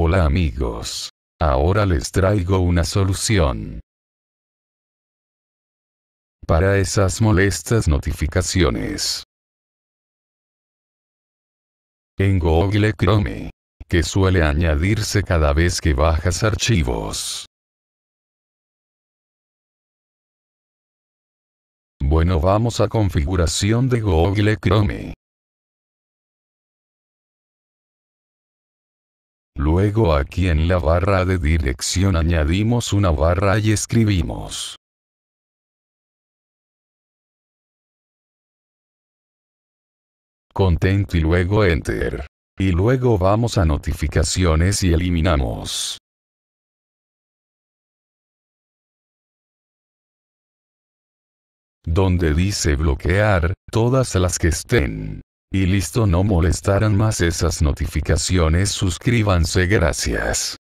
Hola amigos. Ahora les traigo una solución. Para esas molestas notificaciones. En Google Chrome, que suele añadirse cada vez que bajas archivos. Bueno, vamos a configuración de Google Chrome. Luego aquí en la barra de dirección añadimos una barra y escribimos. Content y luego Enter. Y luego vamos a notificaciones y eliminamos. Donde dice bloquear, todas las que estén. Y listo no molestarán más esas notificaciones suscríbanse gracias.